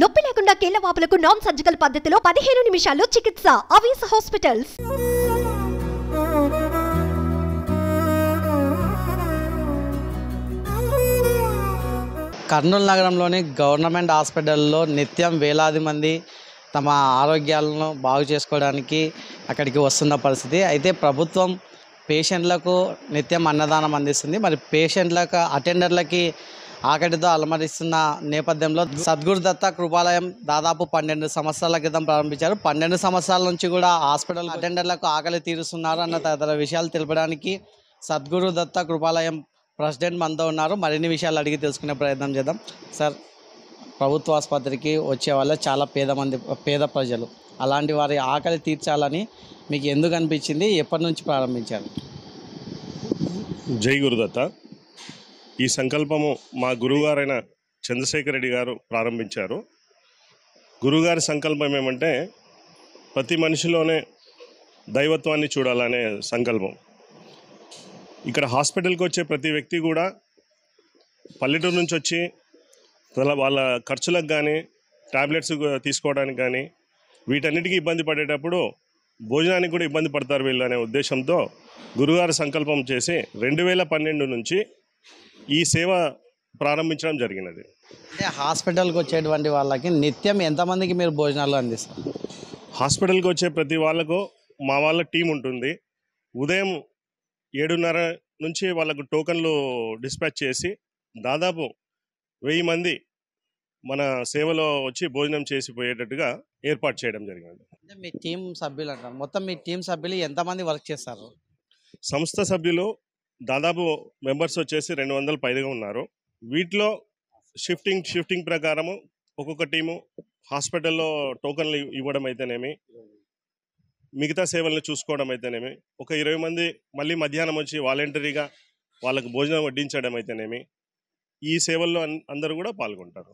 నొప్పి లేకుండా కేళ్ల వాపులకు non surgical పద్ధతిలో పదిహేను నిమిషాల్లో చికిత్స అవీస్ హాస్పిటల్స్ కర్నూలు నగరంలోని గవర్నమెంట్ హాస్పిటల్లో నిత్యం వేలాది మంది తమ ఆరోగ్యాలను బాగు చేసుకోవడానికి అక్కడికి వస్తున్న పరిస్థితి అయితే ప్రభుత్వం పేషెంట్లకు నిత్యం అన్నదానం అందిస్తుంది మరి పేషెంట్లకు అటెండర్లకి ఆకటితో అలమరిస్తున్న నేపథ్యంలో సద్గురు దత్త కృపాలయం దాదాపు పన్నెండు సంవత్సరాల క్రితం ప్రారంభించారు పన్నెండు సంవత్సరాల నుంచి కూడా హాస్పిటల్ అటెండర్లకు ఆకలి తీరుస్తున్నారు అన్న తదితర విషయాలు తెలపడానికి సద్గురు దత్త కృపాలయం ప్రెసిడెంట్ మనతో ఉన్నారు మరిన్ని విషయాలు అడిగి తెలుసుకునే ప్రయత్నం చేద్దాం సార్ ప్రభుత్వ ఆసుపత్రికి వచ్చే వాళ్ళ చాలా పేద మంది పేద ప్రజలు అలాంటి వారి ఆకలి తీర్చాలని మీకు ఎందుకు అనిపించింది ఎప్పటి నుంచి ప్రారంభించారు జై గురుదత్త ఈ సంకల్పము మా గురువుగారైన చంద్రశేఖర్ రెడ్డి గారు ప్రారంభించారు గురువుగారి సంకల్పం ఏమంటే ప్రతి మనిషిలోనే దైవత్వాన్ని చూడాలనే సంకల్పం ఇక్కడ హాస్పిటల్కి వచ్చే ప్రతి వ్యక్తి కూడా పల్లెటూరు నుంచి వచ్చి వాళ్ళ ఖర్చులకు కానీ ట్యాబ్లెట్స్ తీసుకోవడానికి కానీ వీటన్నిటికీ ఇబ్బంది పడేటప్పుడు భోజనానికి కూడా ఇబ్బంది పడతారు వీళ్ళు అనే ఉద్దేశంతో గురుగారు సంకల్పం చేసి రెండు వేల పన్నెండు నుంచి ఈ సేవ ప్రారంభించడం జరిగినది అంటే హాస్పిటల్కి వచ్చేటువంటి వాళ్ళకి నిత్యం ఎంతమందికి మీరు భోజనాలు అందిస్తారు హాస్పిటల్కి వచ్చే ప్రతి వాళ్ళకు మా వాళ్ళ టీం ఉంటుంది ఉదయం ఏడున్నర నుంచి వాళ్ళకు టోకన్లు డిస్పాచ్ చేసి దాదాపు వెయ్యి మంది మన సేవలో వచ్చి భోజనం చేసి పోయేటట్టుగా ఏర్పాటు చేయడం జరిగింది అంటే మీ టీం సభ్యులు అంటారు మొత్తం మీ టీం సభ్యులు ఎంతమంది వర్క్ చేస్తారు సంస్థ సభ్యులు దాదాపు మెంబర్స్ వచ్చేసి రెండు వందల పైగా ఉన్నారు వీటిలో షిఫ్టింగ్ షిఫ్టింగ్ ప్రకారము ఒక్కొక్క టీము హాస్పిటల్లో టోకన్లు ఇవ్వడం అయితేనేమి మిగతా సేవలను చూసుకోవడం అయితేనేమి ఒక ఇరవై మంది మళ్ళీ మధ్యాహ్నం వచ్చి వాలంటరీగా వాళ్ళకు భోజనం వడ్డించడం అయితేనేమి ఈ సేవల్లో అందరూ కూడా పాల్గొంటారు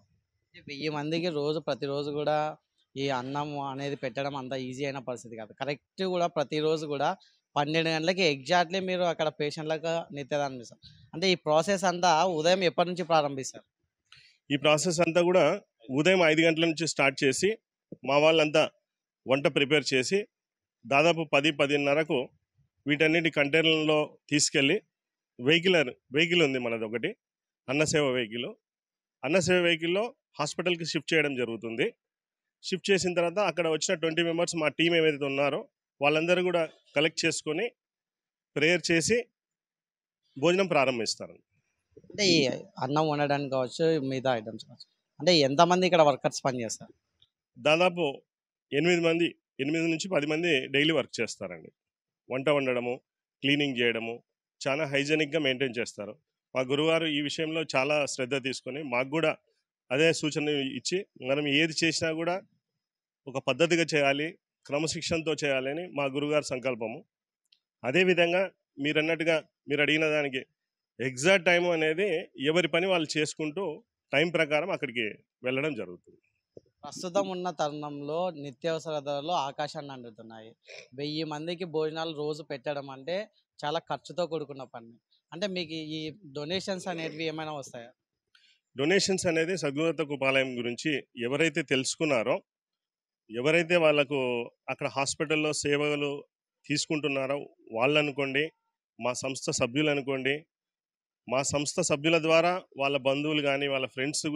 వెయ్యి మందికి రోజు ప్రతిరోజు కూడా ఈ అన్నం అనేది పెట్టడం అంత ఈజీ అయిన పరిస్థితి కాదు కరెక్ట్ కూడా ప్రతిరోజు కూడా పన్నెండు గంటలకి ఎగ్జాక్ట్లీ మీరు అక్కడ పేషెంట్లకు నెత్తేదాన్ని సార్ అంటే ఈ ప్రాసెస్ అంతా ఉదయం ఎప్పటి నుంచి ప్రారంభిస్తారు ఈ ప్రాసెస్ అంతా కూడా ఉదయం ఐదు గంటల నుంచి స్టార్ట్ చేసి మా వాళ్ళంతా వంట ప్రిపేర్ చేసి దాదాపు పది పదిన్నరకు వీటన్నిటి కంటైనర్లలో తీసుకెళ్ళి వెహికల్ వెహికల్ ఉంది మనది ఒకటి అన్నసేవ వెహికల్ అన్నసేవ వెహికల్లో హాస్పిటల్కి షిఫ్ట్ చేయడం జరుగుతుంది షిఫ్ట్ చేసిన తర్వాత అక్కడ వచ్చిన ట్వంటీ మెంబర్స్ మా టీం ఏమైతే ఉన్నారో వాళ్ళందరూ కూడా కలెక్ట్ చేసుకొని ప్రేయర్ చేసి భోజనం ప్రారంభిస్తారు అంటే ఈ అన్నం వండడానికి కావచ్చు మిగతా ఐటమ్స్ కావచ్చు అంటే ఎంతమంది ఇక్కడ వర్కర్స్ పనిచేస్తారు దాదాపు ఎనిమిది మంది ఎనిమిది నుంచి పది మంది డైలీ వర్క్ చేస్తారండి వంట వండడము క్లీనింగ్ చేయడము చాలా హైజెనిక్గా మెయింటైన్ చేస్తారు మా గురువారు ఈ విషయంలో చాలా శ్రద్ధ తీసుకొని మాకు కూడా అదే సూచన ఇచ్చి మనం ఏది చేసినా కూడా ఒక పద్ధతిగా చేయాలి క్రమశిక్షణతో చేయాలని మా గురుగారి సంకల్పము అదేవిధంగా మీరు అన్నట్టుగా మీరు అడిగిన దానికి ఎగ్జాక్ట్ టైం అనేది ఎవరి పని వాళ్ళు చేసుకుంటూ టైం ప్రకారం అక్కడికి వెళ్ళడం జరుగుతుంది ప్రస్తుతం ఉన్న తరుణంలో నిత్యావసర ధరలు ఆకాశాన్ని అందుతున్నాయి వెయ్యి మందికి భోజనాలు రోజు పెట్టడం అంటే చాలా ఖర్చుతో కూడుకున్న పని అంటే మీకు ఈ డొనేషన్స్ అనేవి ఏమైనా వస్తాయా డొనేషన్స్ అనేది సద్గుణత గోపాలయం గురించి ఎవరైతే తెలుసుకున్నారో ఎవరైతే వాళ్ళకు అక్కడ హాస్పిటల్లో సేవలు తీసుకుంటున్నారో వాళ్ళనుకోండి మా సంస్థ సభ్యులు అనుకోండి మా సంస్థ సభ్యుల ద్వారా వాళ్ళ బంధువులు కానీ వాళ్ళ ఫ్రెండ్స్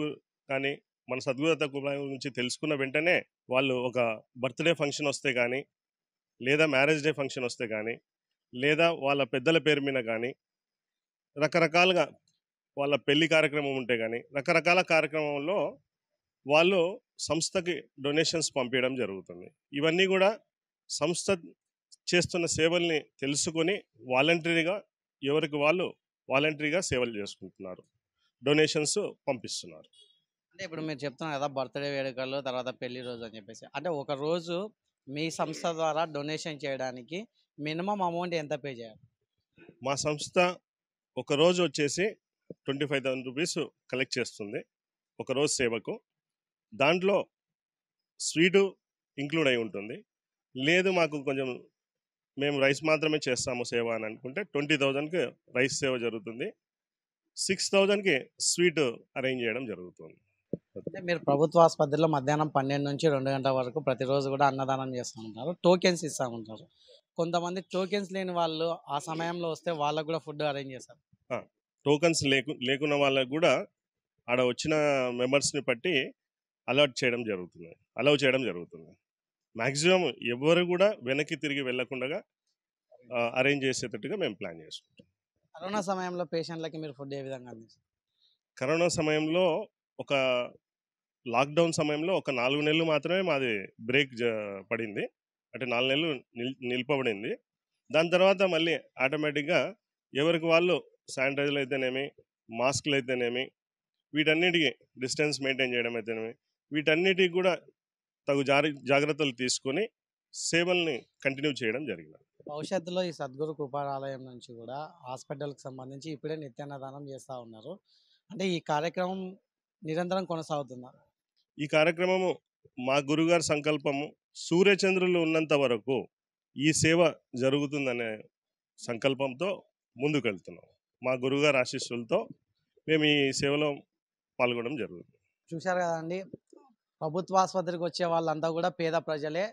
కానీ మన సద్గుణత కులాయం గురించి తెలుసుకున్న వెంటనే వాళ్ళు ఒక బర్త్డే ఫంక్షన్ వస్తే కానీ లేదా మ్యారేజ్ డే ఫంక్షన్ వస్తే కానీ లేదా వాళ్ళ పెద్దల పేరు మీద కానీ రకరకాలుగా వాళ్ళ పెళ్లి కార్యక్రమం ఉంటే కానీ రకరకాల కార్యక్రమంలో వాళ్ళు సంస్థకి డొనేషన్స్ పంపించడం జరుగుతుంది ఇవన్నీ కూడా సంస్థ చేస్తున్న సేవల్ని తెలుసుకొని వాలంటరీగా ఎవరికి వాళ్ళు వాలంటరీగా సేవలు చేసుకుంటున్నారు డొనేషన్స్ పంపిస్తున్నారు అంటే ఇప్పుడు మీరు చెప్తున్నారు కదా బర్త్డే వేడుకలు తర్వాత పెళ్లి రోజు అని చెప్పేసి అంటే ఒక రోజు మీ సంస్థ ద్వారా డొనేషన్ చేయడానికి మినిమం అమౌంట్ ఎంత పే చేయాలి మా సంస్థ ఒక రోజు వచ్చేసి twenty five thousand rupees collect చేస్తుంది ఒక రోజు సేవకు దాంట్లో స్వీటు ఇంక్లూడ్ అయి ఉంటుంది లేదు మాకు కొంచెం మేము రైస్ మాత్రమే చేస్తాము సేవ అని అనుకుంటే ట్వంటీ థౌజండ్కి రైస్ సేవ జరుగుతుంది సిక్స్ థౌజండ్కి స్వీట్ అరేంజ్ చేయడం జరుగుతుంది అంటే మీరు ప్రభుత్వ ఆసుపత్రిలో మధ్యాహ్నం పన్నెండు నుంచి రెండు గంటల వరకు ప్రతిరోజు కూడా అన్నదానం చేస్తూ ఉంటారు టోకెన్స్ ఇస్తూ ఉంటారు కొంతమంది టోకెన్స్ లేని వాళ్ళు ఆ సమయంలో వస్తే వాళ్ళకు కూడా ఫుడ్ అరేంజ్ చేస్తారు టోకెన్స్ లేకు లేకున్న వాళ్ళకు కూడా ఆడ వచ్చిన మెంబర్స్ని బట్టి అలర్ట్ చేయడం జరుగుతుంది అలౌ చేయడం జరుగుతుంది మ్యాక్సిమం ఎవరు కూడా వెనక్కి తిరిగి వెళ్లకుండా అరేంజ్ చేసేటట్టుగా మేము ప్లాన్ చేసుకుంటాం కరోనా సమయంలో పేషెంట్లకి మీరు ఫుడ్ ఏ విధంగా అందిస్తారు కరోనా సమయంలో ఒక లాక్డౌన్ సమయంలో ఒక నాలుగు నెలలు మాత్రమే మాది బ్రేక్ పడింది అంటే నాలుగు నెలలు నిల్ నిలిపబడింది దాని తర్వాత మళ్ళీ ఆటోమేటిక్గా ఎవరికి వాళ్ళు శానిటైజర్లు అయితేనేమి మాస్క్లు అయితేనేమి వీటన్నిటికీ డిస్టెన్స్ మెయింటైన్ చేయడం అయితేనేమి వీటన్నిటికి కూడా తగు జాగ్రత్తలు తీసుకొని సేవల్ని కంటిన్యూ చేయడం జరిగింది భవిష్యత్తులో ఈ సద్గురు కృపాలయం నుంచి కూడా హాస్పిటల్కి సంబంధించి ఇప్పుడే నిత్యాన్నదానం చేస్తూ ఉన్నారు అంటే ఈ కార్యక్రమం నిరంతరం కొనసాగుతున్నారు ఈ కార్యక్రమము మా గురుగారి సంకల్పము సూర్యచంద్రులు ఉన్నంత వరకు ఈ సేవ జరుగుతుందనే సంకల్పంతో ముందుకెళ్తున్నాం మా గురుగారు ఆశీస్సులతో మేము ఈ సేవలో పాల్గొనడం జరుగుతుంది చూశారు కదండి ప్రభుత్వ ఆసుపత్రికి వచ్చే వాళ్ళంతా కూడా పేద ప్రజలే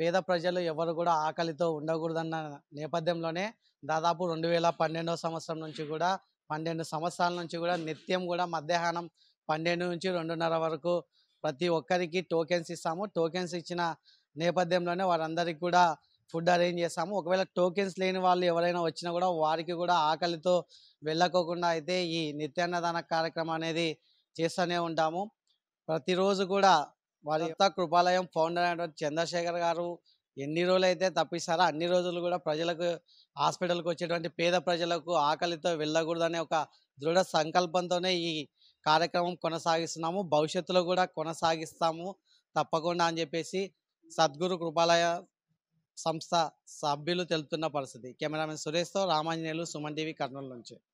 పేద ప్రజలు ఎవరు కూడా ఆకలితో ఉండకూడదన్న నేపథ్యంలోనే దాదాపు రెండు వేల పన్నెండో సంవత్సరం నుంచి కూడా పన్నెండు సంవత్సరాల నుంచి కూడా నిత్యం కూడా మధ్యాహ్నం పన్నెండు నుంచి రెండున్నర వరకు ప్రతి ఒక్కరికి టోకెన్స్ ఇస్తాము టోకెన్స్ ఇచ్చిన నేపథ్యంలోనే వారందరికీ కూడా ఫుడ్ అరేంజ్ చేస్తాము ఒకవేళ టోకెన్స్ లేని వాళ్ళు ఎవరైనా వచ్చినా కూడా వారికి కూడా ఆకలితో వెళ్ళకోకుండా అయితే ఈ నిత్యాన్నదాన కార్యక్రమం అనేది చేస్తూనే ఉంటాము ప్రతిరోజు కూడా వారి యొక్క కృపాలయం ఫౌండర్ అయినటువంటి చంద్రశేఖర్ గారు ఎన్ని రోజులు అయితే తప్పిస్తారో అన్ని రోజులు కూడా ప్రజలకు హాస్పిటల్కి వచ్చేటువంటి పేద ప్రజలకు ఆకలితో వెళ్ళకూడదనే ఒక దృఢ సంకల్పంతోనే ఈ కార్యక్రమం కొనసాగిస్తున్నాము భవిష్యత్తులో కూడా కొనసాగిస్తాము తప్పకుండా అని చెప్పేసి సద్గురు కృపాలయ సంస్థ సభ్యులు తెలుపుతున్న పరిస్థితి కెమెరామెన్ సురేష్తో రామాంజనేయులు సుమన్ టీవీ కర్నూలు నుంచి